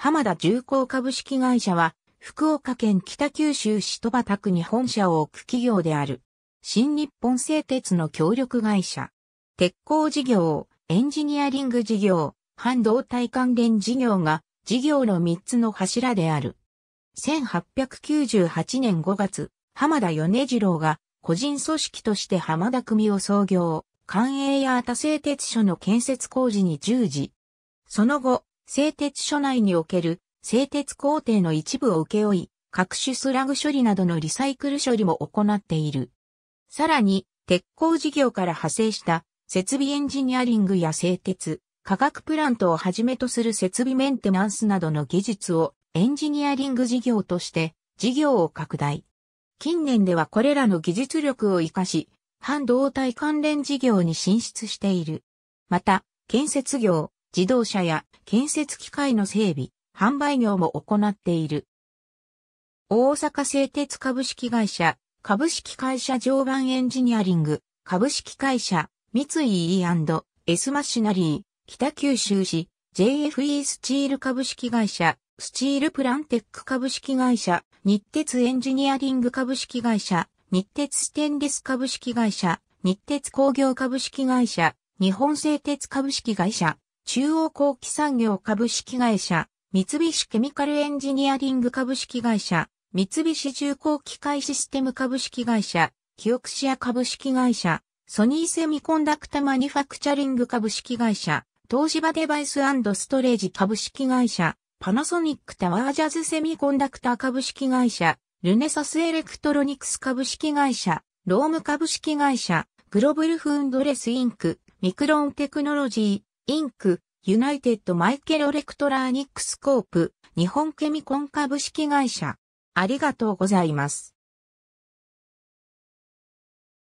浜田重工株式会社は、福岡県北九州市戸畑区に本社を置く企業である。新日本製鉄の協力会社。鉄鋼事業、エンジニアリング事業、半導体関連事業が事業の3つの柱である。1898年5月、浜田米次郎が個人組織として浜田組を創業、官営や幡製鉄所の建設工事に従事。その後、製鉄所内における製鉄工程の一部を請け負い、各種スラグ処理などのリサイクル処理も行っている。さらに、鉄鋼事業から派生した設備エンジニアリングや製鉄、化学プラントをはじめとする設備メンテナンスなどの技術をエンジニアリング事業として事業を拡大。近年ではこれらの技術力を活かし、半導体関連事業に進出している。また、建設業、自動車や建設機械の整備、販売業も行っている。大阪製鉄株式会社、株式会社常磐エンジニアリング、株式会社、三井 E&S マシナリー、北九州市、JFE スチール株式会社、スチールプランテック株式会社、日鉄エンジニアリング株式会社、日鉄ステンレス株式会社、日鉄工業株式会社、日本製鉄株式会社、中央工機産業株式会社、三菱ケミカルエンジニアリング株式会社、三菱重工機械システム株式会社、キオクシア株式会社、ソニーセミコンダクタマニファクチャリング株式会社、東芝デバイスストレージ株式会社、パナソニックタワージャズセミコンダクター株式会社、ルネサスエレクトロニクス株式会社、ローム株式会社、グローブルフンドレスインク、ミクロンテクノロジー、インク、ユナイテッドマイケルレクトラーニックスコープ、日本ケミコン株式会社。ありがとうございます。